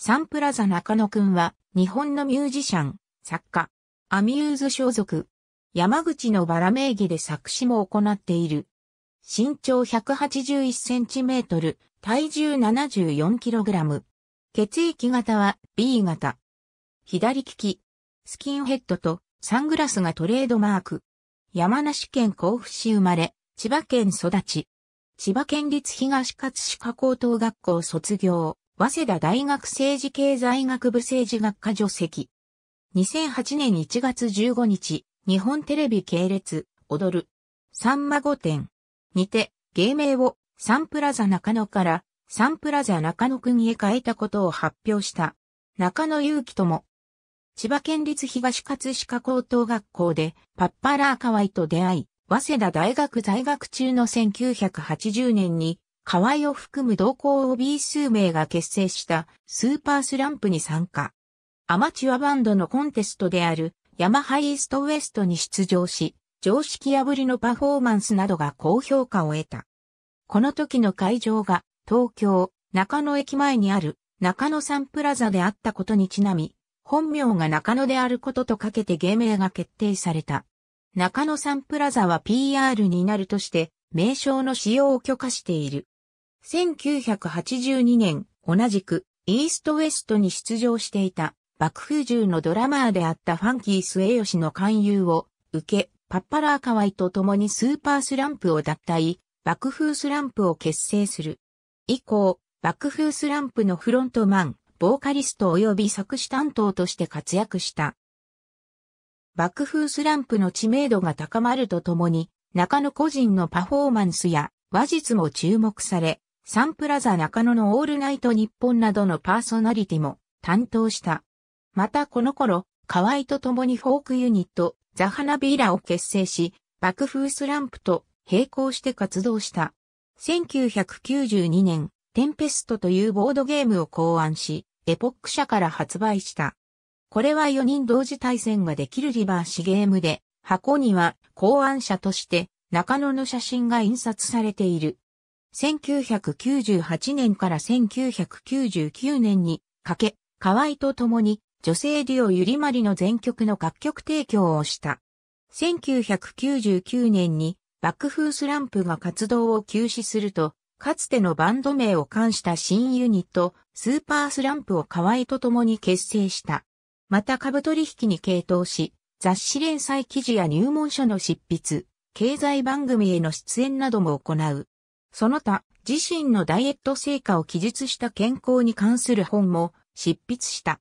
サンプラザ中野くんは、日本のミュージシャン、作家、アミューズ所属、山口のバラ名義で作詞も行っている。身長181センチメートル、体重74キログラム。血液型は B 型。左利き。スキンヘッドとサングラスがトレードマーク。山梨県甲府市生まれ、千葉県育ち。千葉県立東葛飾高等学校卒業。早稲田大学政治経済学部政治学科助席。2008年1月15日、日本テレビ系列、踊る。サンマ御殿。にて、芸名をサンプラザ中野からサンプラザ中野国へ変えたことを発表した。中野祐樹とも。千葉県立東葛飾高等学校でパッパラーカワイと出会い、早稲田大学在学中の1980年に河合を含む同行 OB 数名が結成したスーパースランプに参加。アマチュアバンドのコンテストであるヤマハイーストウエストに出場し、常識破りのパフォーマンスなどが高評価を得た。この時の会場が東京中野駅前にある中野サンプラザであったことにちなみ、本名が中野であることとかけて芸名が決定された。中野サンプラザは PR になるとして名称の使用を許可している。1982年、同じく、イーストウエストに出場していた、爆風獣のドラマーであったファンキー末吉の勧誘を受け、パッパラーカワイと共にスーパースランプを脱退、爆風スランプを結成する。以降、爆風スランプのフロントマン、ボーカリスト及び作詞担当として活躍した。爆風スランプの知名度が高まるとともに、中野個人のパフォーマンスや話術も注目され、サンプラザ中野のオールナイト日本などのパーソナリティも担当した。またこの頃、河合と共にフォークユニット、ザ・花ビーラを結成し、爆風スランプと並行して活動した。1992年、テンペストというボードゲームを考案し、エポック社から発売した。これは4人同時対戦ができるリバーシゲームで、箱には考案者として中野の写真が印刷されている。1998年から1999年にかけ、河合と共に女性デュオゆりまりの全曲の楽曲提供をした。1999年に爆風スランプが活動を休止すると、かつてのバンド名を冠した新ユニット、スーパースランプを河合と共に結成した。また株取引に傾倒し、雑誌連載記事や入門書の執筆、経済番組への出演なども行う。その他、自身のダイエット成果を記述した健康に関する本も執筆した。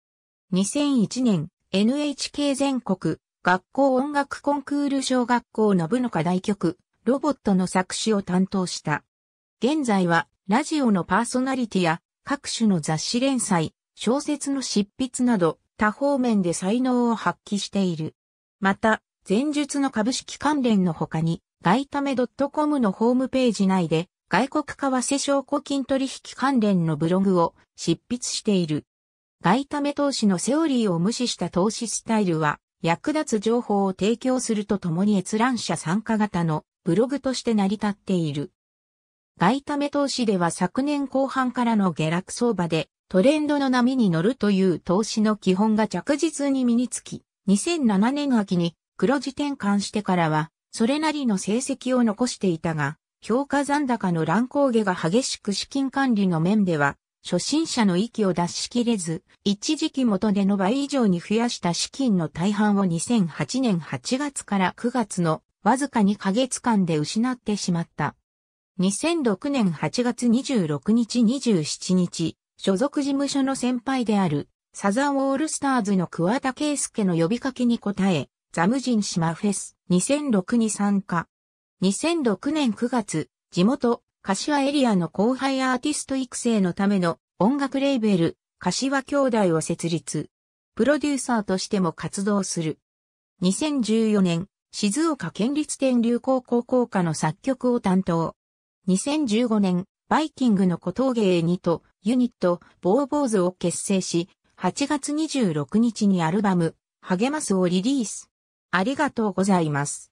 2001年、NHK 全国学校音楽コンクール小学校の部の課題曲、ロボットの作詞を担当した。現在は、ラジオのパーソナリティや、各種の雑誌連載、小説の執筆など、多方面で才能を発揮している。また、前述の株式関連の他に、外為 .com のホームページ内で、外国為替証拠金取引関連のブログを執筆している。外為投資のセオリーを無視した投資スタイルは、役立つ情報を提供するとともに閲覧者参加型のブログとして成り立っている。外為投資では昨年後半からの下落相場でトレンドの波に乗るという投資の基本が着実に身につき、2007年秋に黒字転換してからは、それなりの成績を残していたが、強化残高の乱高下が激しく資金管理の面では、初心者の息を出し切れず、一時期元での倍以上に増やした資金の大半を2008年8月から9月のわずか2ヶ月間で失ってしまった。2006年8月26日27日、所属事務所の先輩である、サザンオールスターズの桑田圭介の呼びかけに応え、ザムジン島フェス2006に参加。2006年9月、地元、柏エリアの後輩アーティスト育成のための音楽レーベル、柏兄弟を設立。プロデューサーとしても活動する。2014年、静岡県立天竜高校校歌の作曲を担当。2015年、バイキングの小峠へ2とユニット、ボーボーズを結成し、8月26日にアルバム、励ますをリリース。ありがとうございます。